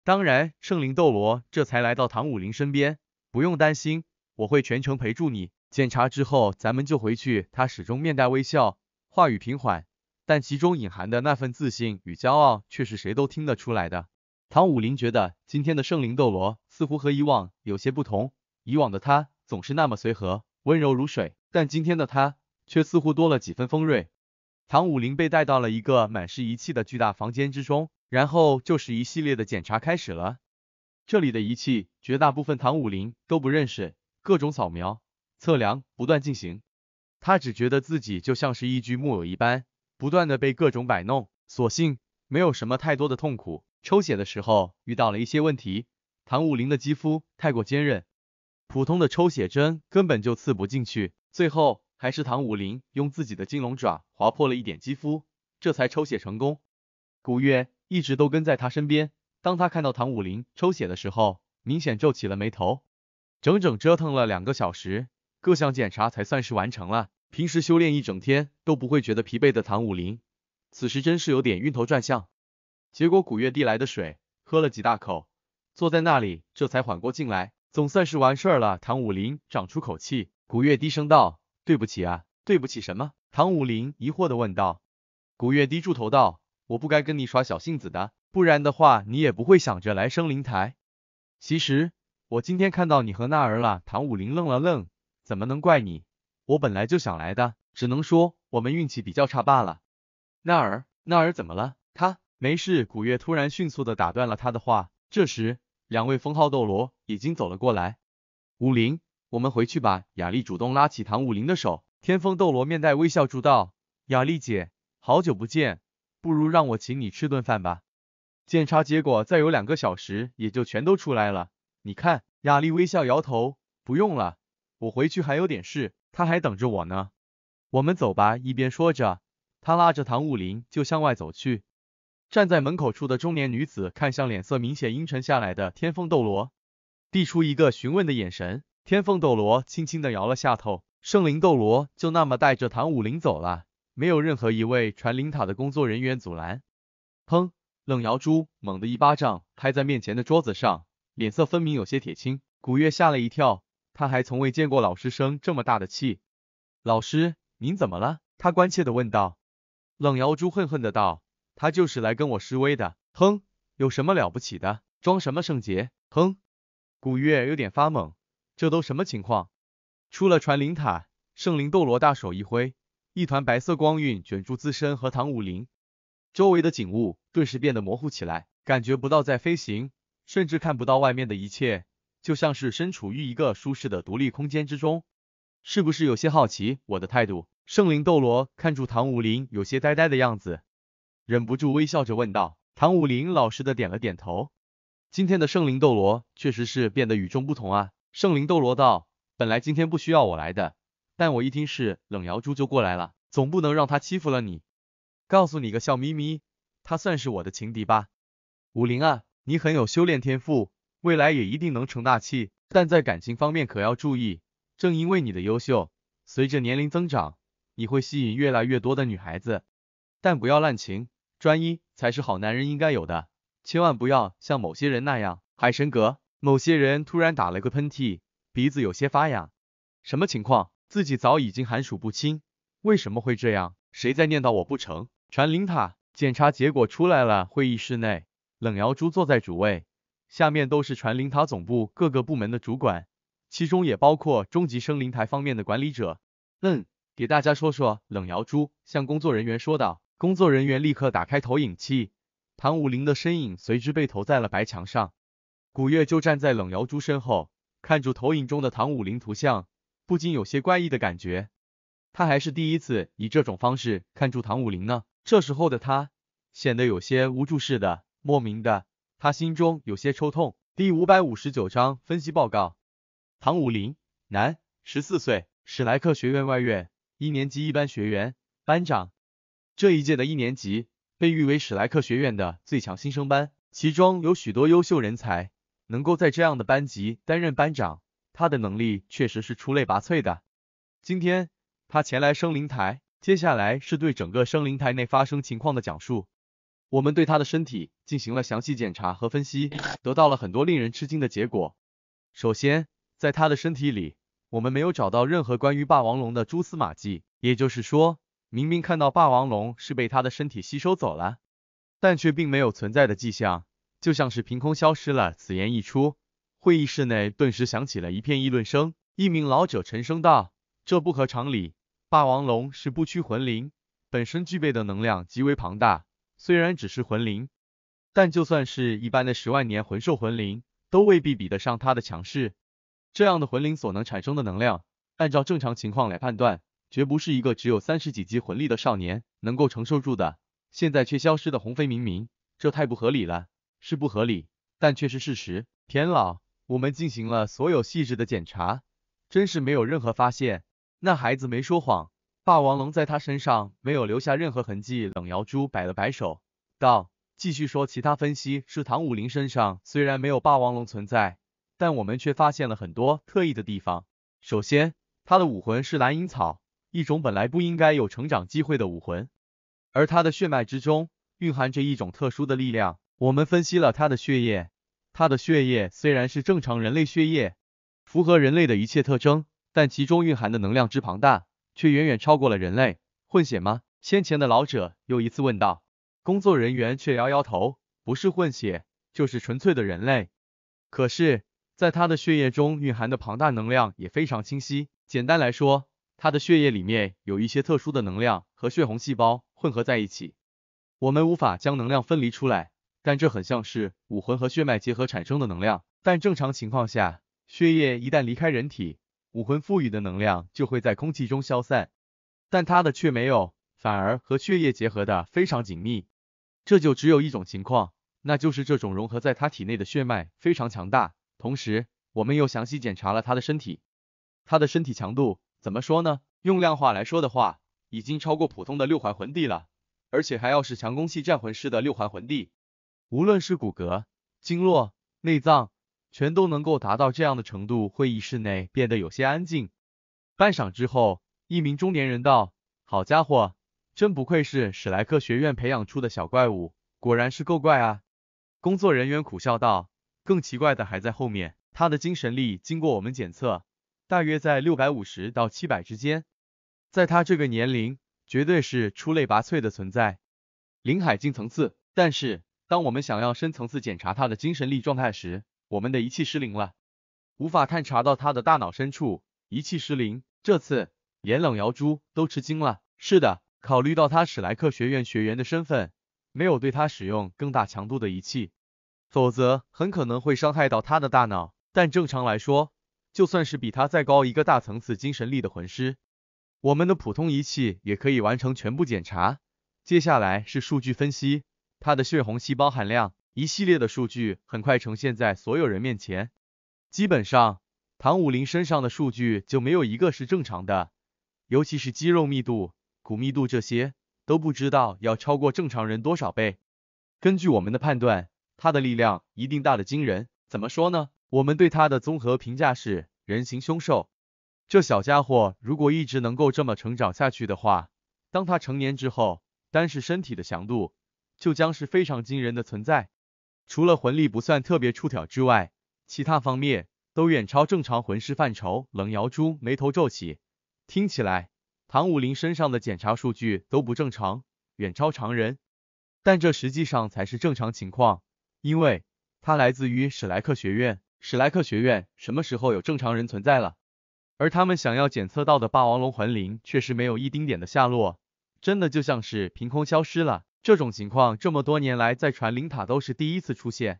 当然，圣灵斗罗这才来到唐武林身边，不用担心，我会全程陪住你。检查之后，咱们就回去。他始终面带微笑，话语平缓，但其中隐含的那份自信与骄傲却是谁都听得出来的。唐武林觉得今天的圣灵斗罗似乎和以往有些不同，以往的他总是那么随和，温柔如水，但今天的他却似乎多了几分锋锐。唐武林被带到了一个满是仪器的巨大房间之中，然后就是一系列的检查开始了。这里的仪器绝大部分唐武林都不认识，各种扫描、测量不断进行，他只觉得自己就像是一具木偶一般，不断的被各种摆弄，所幸没有什么太多的痛苦。抽血的时候遇到了一些问题，唐武林的肌肤太过坚韧，普通的抽血针根本就刺不进去，最后还是唐武林用自己的金龙爪划破了一点肌肤，这才抽血成功。古月一直都跟在他身边，当他看到唐武林抽血的时候，明显皱起了眉头。整整折腾了两个小时，各项检查才算是完成了。平时修炼一整天都不会觉得疲惫的唐武林，此时真是有点晕头转向。结果古月递来的水，喝了几大口，坐在那里，这才缓过劲来，总算是完事儿了。唐武林长出口气，古月低声道：“对不起啊，对不起什么？”唐武林疑惑的问道。古月低住头道：“我不该跟你耍小性子的，不然的话，你也不会想着来生灵台。其实我今天看到你和那儿了。”唐武林愣了愣，怎么能怪你？我本来就想来的，只能说我们运气比较差罢了。那儿那儿怎么了？他。没事，古月突然迅速的打断了他的话。这时，两位封号斗罗已经走了过来。武林，我们回去吧。雅丽主动拉起唐武林的手。天风斗罗面带微笑祝道：“雅丽姐，好久不见，不如让我请你吃顿饭吧。”检查结果再有两个小时也就全都出来了。你看，雅丽微笑摇头，不用了，我回去还有点事，他还等着我呢。我们走吧。一边说着，他拉着唐武林就向外走去。站在门口处的中年女子看向脸色明显阴沉下来的天凤斗罗，递出一个询问的眼神。天凤斗罗轻轻的摇了下头，圣灵斗罗就那么带着唐武林走了，没有任何一位传灵塔的工作人员阻拦。砰！冷瑶珠猛地一巴掌拍在面前的桌子上，脸色分明有些铁青。古月吓了一跳，他还从未见过老师生这么大的气。老师，您怎么了？他关切的问道。冷瑶珠恨恨的道。他就是来跟我示威的，哼，有什么了不起的，装什么圣洁，哼！古月有点发懵，这都什么情况？出了传灵塔，圣灵斗罗大手一挥，一团白色光晕卷住自身和唐武林，周围的景物顿时变得模糊起来，感觉不到在飞行，甚至看不到外面的一切，就像是身处于一个舒适的独立空间之中。是不是有些好奇我的态度？圣灵斗罗看住唐武林有些呆呆的样子。忍不住微笑着问道：“唐武林，老实的点了点头。今天的圣灵斗罗确实是变得与众不同啊。”圣灵斗罗道：“本来今天不需要我来的，但我一听是冷瑶珠就过来了，总不能让她欺负了你。告诉你个笑眯眯，她算是我的情敌吧。武林啊，你很有修炼天赋，未来也一定能成大器，但在感情方面可要注意。正因为你的优秀，随着年龄增长，你会吸引越来越多的女孩子，但不要滥情。”专一才是好男人应该有的，千万不要像某些人那样。海神阁，某些人突然打了个喷嚏，鼻子有些发痒，什么情况？自己早已经寒暑不清，为什么会这样？谁在念叨我不成？传灵塔，检查结果出来了。会议室内，冷瑶珠坐在主位，下面都是传灵塔总部各个部门的主管，其中也包括中级生灵台方面的管理者。嗯，给大家说说。冷瑶珠向工作人员说道。工作人员立刻打开投影器，唐武林的身影随之被投在了白墙上。古月就站在冷瑶珠身后，看住投影中的唐武林图像，不禁有些怪异的感觉。他还是第一次以这种方式看住唐武林呢。这时候的他显得有些无助似的，莫名的，他心中有些抽痛。第五百五十九章分析报告。唐武林，男，十四岁，史莱克学院外院一年级一班学员，班长。这一届的一年级，被誉为史莱克学院的最强新生班，其中有许多优秀人才，能够在这样的班级担任班长，他的能力确实是出类拔萃的。今天他前来生灵台，接下来是对整个生灵台内发生情况的讲述。我们对他的身体进行了详细检查和分析，得到了很多令人吃惊的结果。首先，在他的身体里，我们没有找到任何关于霸王龙的蛛丝马迹，也就是说。明明看到霸王龙是被他的身体吸收走了，但却并没有存在的迹象，就像是凭空消失了。此言一出，会议室内顿时响起了一片议论声。一名老者沉声道：“这不合常理，霸王龙是不屈魂灵，本身具备的能量极为庞大，虽然只是魂灵，但就算是一般的十万年魂兽魂灵，都未必比得上它的强势。这样的魂灵所能产生的能量，按照正常情况来判断。”绝不是一个只有三十几级魂力的少年能够承受住的，现在却消失的鸿飞明明，这太不合理了，是不合理，但却是事实。田老，我们进行了所有细致的检查，真是没有任何发现。那孩子没说谎，霸王龙在他身上没有留下任何痕迹。冷瑶珠摆了摆手，道，继续说其他分析。是唐武林身上虽然没有霸王龙存在，但我们却发现了很多特异的地方。首先，他的武魂是蓝银草。一种本来不应该有成长机会的武魂，而他的血脉之中蕴含着一种特殊的力量。我们分析了他的血液，他的血液虽然是正常人类血液，符合人类的一切特征，但其中蕴含的能量之庞大，却远远超过了人类。混血吗？先前的老者又一次问道。工作人员却摇摇头，不是混血，就是纯粹的人类。可是，在他的血液中蕴含的庞大能量也非常清晰。简单来说。他的血液里面有一些特殊的能量和血红细胞混合在一起，我们无法将能量分离出来，但这很像是武魂和血脉结合产生的能量。但正常情况下，血液一旦离开人体，武魂赋予的能量就会在空气中消散，但他的却没有，反而和血液结合的非常紧密。这就只有一种情况，那就是这种融合在他体内的血脉非常强大。同时，我们又详细检查了他的身体，他的身体强度。怎么说呢？用量化来说的话，已经超过普通的六环魂帝了，而且还要是强攻系战魂师的六环魂帝，无论是骨骼、经络、内脏，全都能够达到这样的程度。会议室内变得有些安静，半晌之后，一名中年人道：“好家伙，真不愧是史莱克学院培养出的小怪物，果然是够怪啊。”工作人员苦笑道：“更奇怪的还在后面，他的精神力经过我们检测。”大约在六百五十到七百之间，在他这个年龄，绝对是出类拔萃的存在，林海境层次。但是，当我们想要深层次检查他的精神力状态时，我们的仪器失灵了，无法探查到他的大脑深处。仪器失灵，这次连冷瑶珠都吃惊了。是的，考虑到他史莱克学院学员的身份，没有对他使用更大强度的仪器，否则很可能会伤害到他的大脑。但正常来说，就算是比他再高一个大层次精神力的魂师，我们的普通仪器也可以完成全部检查。接下来是数据分析，他的血红细胞含量，一系列的数据很快呈现在所有人面前。基本上，唐武林身上的数据就没有一个是正常的，尤其是肌肉密度、骨密度这些，都不知道要超过正常人多少倍。根据我们的判断，他的力量一定大的惊人。怎么说呢？我们对他的综合评价是人形凶兽，这小家伙如果一直能够这么成长下去的话，当他成年之后，单是身体的强度就将是非常惊人的存在。除了魂力不算特别出挑之外，其他方面都远超正常魂师范畴。冷瑶珠眉头皱起，听起来唐武林身上的检查数据都不正常，远超常人。但这实际上才是正常情况，因为他来自于史莱克学院。史莱克学院什么时候有正常人存在了？而他们想要检测到的霸王龙魂灵却是没有一丁点的下落，真的就像是凭空消失了。这种情况这么多年来在传灵塔都是第一次出现。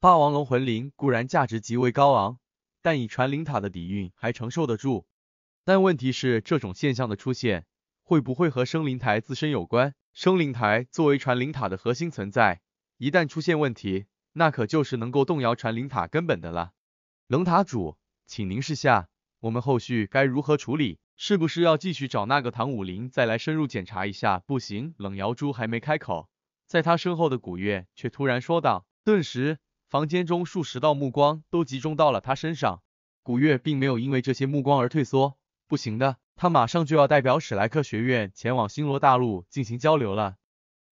霸王龙魂灵固然价值极为高昂，但以传灵塔的底蕴还承受得住。但问题是这种现象的出现，会不会和生灵台自身有关？生灵台作为传灵塔的核心存在，一旦出现问题。那可就是能够动摇传灵塔根本的了。冷塔主，请您示下，我们后续该如何处理？是不是要继续找那个唐武林再来深入检查一下？不行，冷瑶珠还没开口，在他身后的古月却突然说道。顿时，房间中数十道目光都集中到了他身上。古月并没有因为这些目光而退缩。不行的，他马上就要代表史莱克学院前往星罗大陆进行交流了。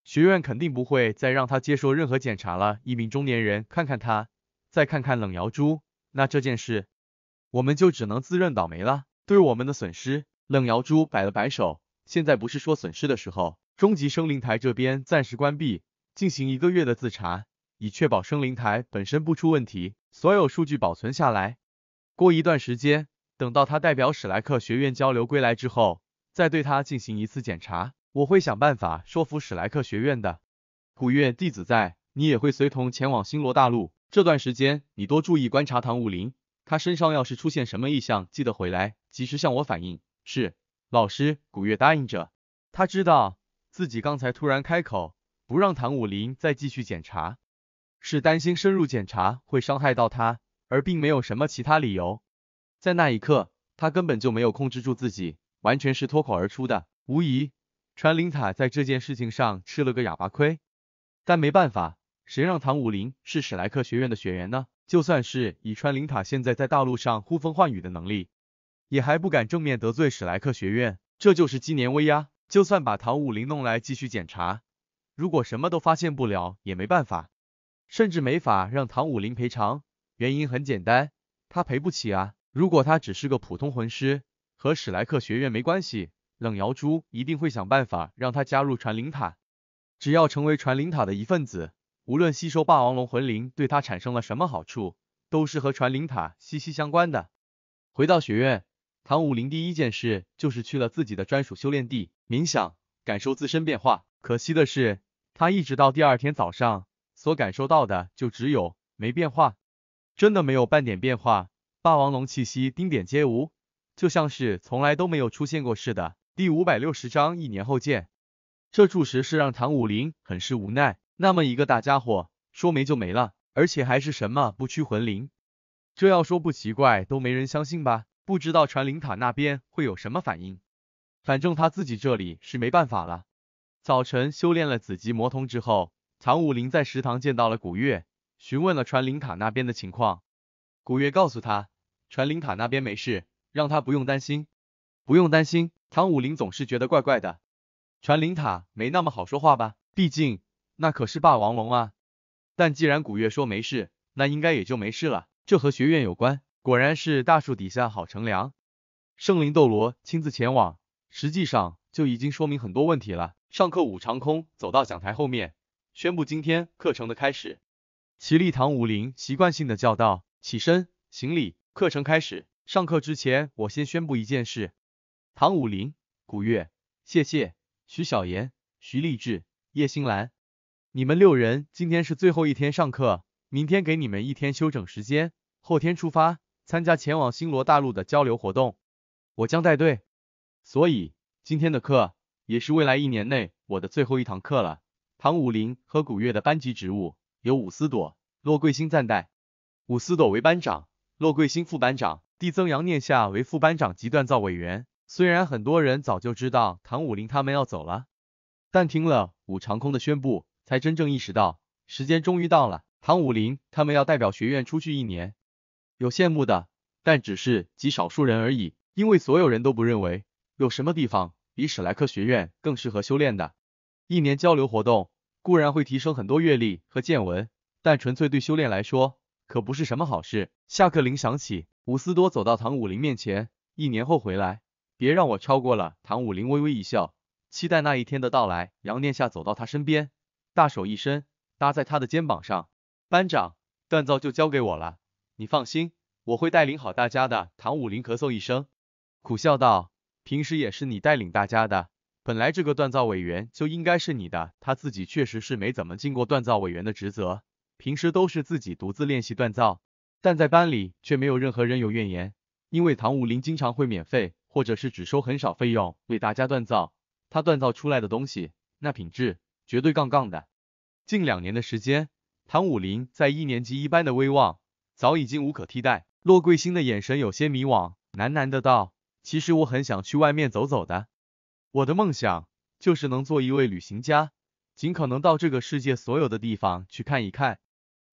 学院肯定不会再让他接受任何检查了。一名中年人看看他，再看看冷瑶珠，那这件事我们就只能自认倒霉了。对我们的损失，冷瑶珠摆了摆手，现在不是说损失的时候。终极生灵台这边暂时关闭，进行一个月的自查，以确保生灵台本身不出问题，所有数据保存下来。过一段时间，等到他代表史莱克学院交流归来之后，再对他进行一次检查。我会想办法说服史莱克学院的古月弟子在，你也会随同前往星罗大陆。这段时间你多注意观察唐武林，他身上要是出现什么异象，记得回来及时向我反映。是，老师。古月答应着，他知道自己刚才突然开口，不让唐武林再继续检查，是担心深入检查会伤害到他，而并没有什么其他理由。在那一刻，他根本就没有控制住自己，完全是脱口而出的，无疑。川林塔在这件事情上吃了个哑巴亏，但没办法，谁让唐武林是史莱克学院的学员呢？就算是以川林塔现在在大陆上呼风唤雨的能力，也还不敢正面得罪史莱克学院，这就是鸡年威压。就算把唐武林弄来继续检查，如果什么都发现不了，也没办法，甚至没法让唐武林赔偿。原因很简单，他赔不起啊！如果他只是个普通魂师，和史莱克学院没关系。冷瑶珠一定会想办法让他加入传灵塔，只要成为传灵塔的一份子，无论吸收霸王龙魂灵对他产生了什么好处，都是和传灵塔息息相关的。回到学院，唐武林第一件事就是去了自己的专属修炼地冥想，感受自身变化。可惜的是，他一直到第二天早上，所感受到的就只有没变化，真的没有半点变化，霸王龙气息丁点皆无，就像是从来都没有出现过似的。第五百六十章一年后见。这注石是让唐武林很是无奈，那么一个大家伙说没就没了，而且还是什么不屈魂灵，这要说不奇怪都没人相信吧？不知道传灵塔那边会有什么反应，反正他自己这里是没办法了。早晨修炼了紫极魔瞳之后，唐武林在食堂见到了古月，询问了传灵塔那边的情况。古月告诉他，传灵塔那边没事，让他不用担心，不用担心。唐武林总是觉得怪怪的，传灵塔没那么好说话吧？毕竟那可是霸王龙啊。但既然古月说没事，那应该也就没事了。这和学院有关，果然是大树底下好乘凉。圣灵斗罗亲自前往，实际上就已经说明很多问题了。上课，武长空走到讲台后面，宣布今天课程的开始。齐立唐武林习惯性的叫道：“起身，行礼。”课程开始。上课之前，我先宣布一件事。唐武林、古月，谢谢徐小言、徐立志、叶欣兰，你们六人今天是最后一天上课，明天给你们一天休整时间，后天出发参加前往星罗大陆的交流活动，我将带队。所以今天的课也是未来一年内我的最后一堂课了。唐武林和古月的班级职务由伍思朵、骆桂星暂代，伍思朵为班长，骆桂星副班长，地增阳念夏为副班长及锻造委员。虽然很多人早就知道唐武林他们要走了，但听了武长空的宣布，才真正意识到时间终于到了。唐武林他们要代表学院出去一年，有羡慕的，但只是极少数人而已，因为所有人都不认为有什么地方比史莱克学院更适合修炼的。一年交流活动固然会提升很多阅历和见闻，但纯粹对修炼来说可不是什么好事。下课铃响起，伍思多走到唐武林面前，一年后回来。别让我超过了。唐武林微微一笑，期待那一天的到来。杨念夏走到他身边，大手一伸，搭在他的肩膀上。班长，锻造就交给我了，你放心，我会带领好大家的。唐武林咳嗽一声，苦笑道：“平时也是你带领大家的，本来这个锻造委员就应该是你的，他自己确实是没怎么尽过锻造委员的职责，平时都是自己独自练习锻造，但在班里却没有任何人有怨言，因为唐武林经常会免费。”或者是只收很少费用为大家锻造，他锻造出来的东西那品质绝对杠杠的。近两年的时间，唐武林在一年级一班的威望早已经无可替代。骆桂星的眼神有些迷惘，喃喃的道：“其实我很想去外面走走的，我的梦想就是能做一位旅行家，尽可能到这个世界所有的地方去看一看。”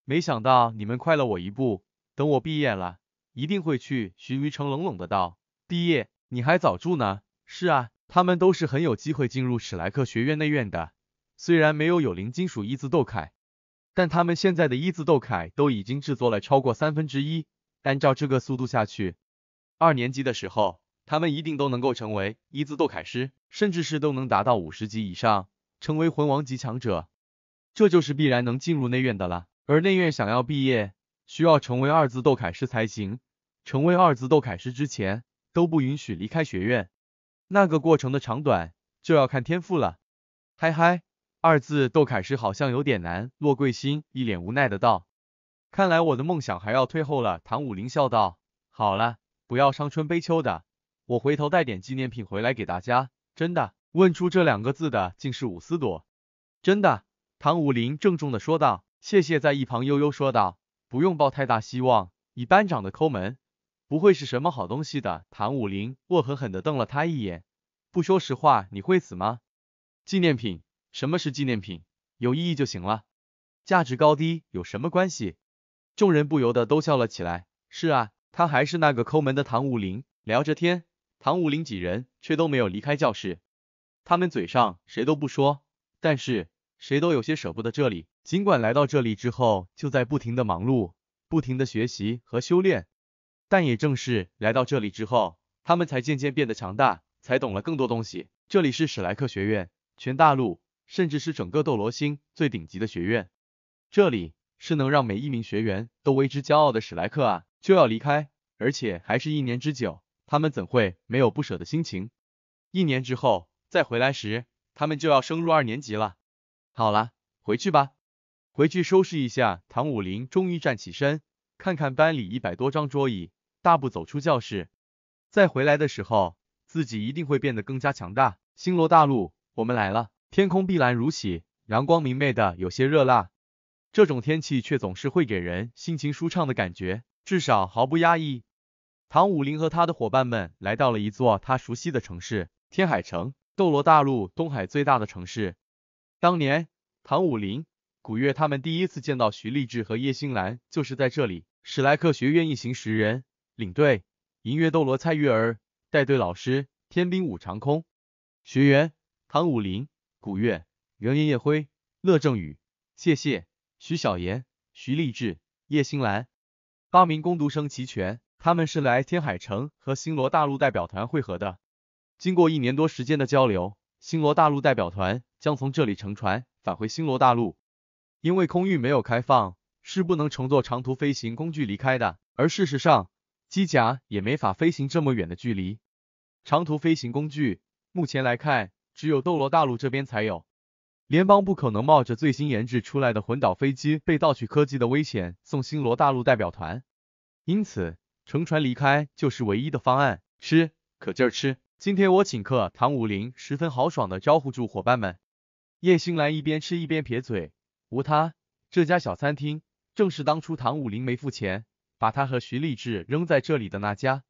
没想到你们快了我一步，等我毕业了，一定会去。”徐余成冷冷的道：“毕业。”你还早住呢。是啊，他们都是很有机会进入史莱克学院内院的。虽然没有有灵金属一字斗铠，但他们现在的一字斗铠都已经制作了超过三分之一。按照这个速度下去，二年级的时候，他们一定都能够成为一字斗铠师，甚至是都能达到五十级以上，成为魂王级强者。这就是必然能进入内院的了。而内院想要毕业，需要成为二字斗铠师才行。成为二字斗铠师之前，都不允许离开学院，那个过程的长短就要看天赋了。嗨嗨，二字斗凯时好像有点难。洛桂新一脸无奈的道，看来我的梦想还要退后了。唐武林笑道，好了，不要伤春悲秋的，我回头带点纪念品回来给大家。真的，问出这两个字的竟是伍思朵。真的，唐武林郑重的说道。谢谢，在一旁悠悠说道，不用抱太大希望，以班长的抠门。不会是什么好东西的，唐武林恶狠狠地瞪了他一眼。不说实话你会死吗？纪念品？什么是纪念品？有意义就行了，价值高低有什么关系？众人不由得都笑了起来。是啊，他还是那个抠门的唐武林。聊着天，唐武林几人却都没有离开教室。他们嘴上谁都不说，但是谁都有些舍不得这里。尽管来到这里之后，就在不停的忙碌，不停的学习和修炼。但也正是来到这里之后，他们才渐渐变得强大，才懂了更多东西。这里是史莱克学院，全大陆，甚至是整个斗罗星最顶级的学院。这里是能让每一名学员都为之骄傲的史莱克啊！就要离开，而且还是一年之久，他们怎会没有不舍的心情？一年之后再回来时，他们就要升入二年级了。好了，回去吧，回去收拾一下。唐武林终于站起身，看看班里一百多张桌椅。大步走出教室，在回来的时候，自己一定会变得更加强大。星罗大陆，我们来了。天空碧蓝如洗，阳光明媚的有些热辣，这种天气却总是会给人心情舒畅的感觉，至少毫不压抑。唐舞麟和他的伙伴们来到了一座他熟悉的城市——天海城，斗罗大陆东海最大的城市。当年，唐舞麟、古月他们第一次见到徐立志和叶星兰，就是在这里。史莱克学院一行十人。领队银月斗罗蔡玉儿，带队老师天兵武长空，学员唐武林、古月、原野叶辉、乐正宇、谢谢、徐小言、徐立志、叶星兰，八名攻读生齐全。他们是来天海城和星罗大陆代表团汇合的。经过一年多时间的交流，星罗大陆代表团将从这里乘船返回星罗大陆。因为空域没有开放，是不能乘坐长途飞行工具离开的。而事实上，机甲也没法飞行这么远的距离，长途飞行工具目前来看，只有斗罗大陆这边才有。联邦不可能冒着最新研制出来的魂导飞机被盗取科技的危险送星罗大陆代表团，因此乘船离开就是唯一的方案。吃，可劲儿吃，今天我请客。唐武林十分豪爽的招呼住伙伴们。叶星兰一边吃一边撇嘴，无他，这家小餐厅正是当初唐武林没付钱。把他和徐立志扔在这里的那家，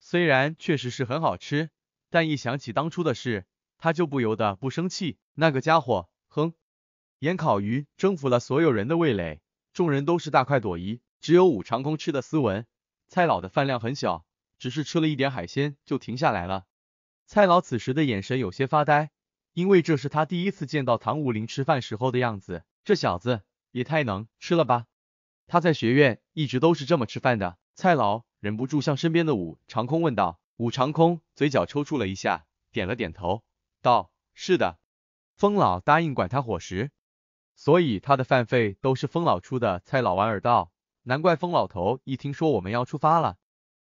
虽然确实是很好吃，但一想起当初的事，他就不由得不生气。那个家伙，哼！盐烤鱼征服了所有人的味蕾，众人都是大快朵颐，只有武长空吃的斯文。蔡老的饭量很小，只是吃了一点海鲜就停下来了。蔡老此时的眼神有些发呆，因为这是他第一次见到唐武林吃饭时候的样子。这小子也太能吃了吧！他在学院一直都是这么吃饭的，蔡老忍不住向身边的武长空问道。武长空嘴角抽搐了一下，点了点头，道：“是的，风老答应管他伙食，所以他的饭费都是风老出的。”蔡老莞尔道：“难怪风老头一听说我们要出发了，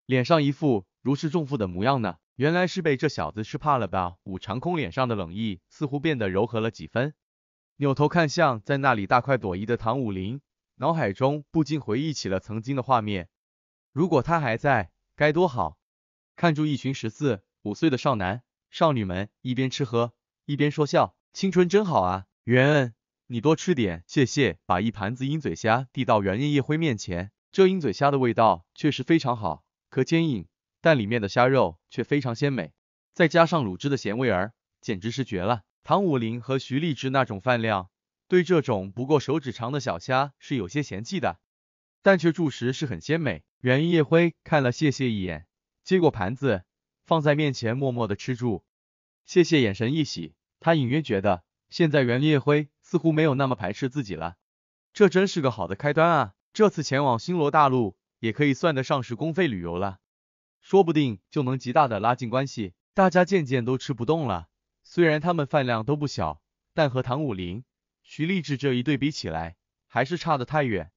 脸上一副如释重负的模样呢，原来是被这小子吃怕了吧？”武长空脸上的冷意似乎变得柔和了几分，扭头看向在那里大快朵颐的唐武林。脑海中不禁回忆起了曾经的画面，如果他还在，该多好！看住一群十四、五岁的少男少女们一边吃喝，一边说笑，青春真好啊！元恩，你多吃点，谢谢。把一盘子鹰嘴虾递到元恩叶辉面前，这鹰嘴虾的味道确实非常好，可坚硬，但里面的虾肉却非常鲜美，再加上卤汁的咸味儿，简直是绝了。唐武林和徐荔枝那种饭量。对这种不过手指长的小虾是有些嫌弃的，但却注实是很鲜美。袁立叶辉看了谢谢一眼，接过盘子放在面前，默默的吃住。谢谢眼神一喜，他隐约觉得现在袁立叶辉似乎没有那么排斥自己了，这真是个好的开端啊！这次前往星罗大陆也可以算得上是公费旅游了，说不定就能极大的拉近关系。大家渐渐都吃不动了，虽然他们饭量都不小，但和唐武林。徐立志这一对比起来，还是差得太远。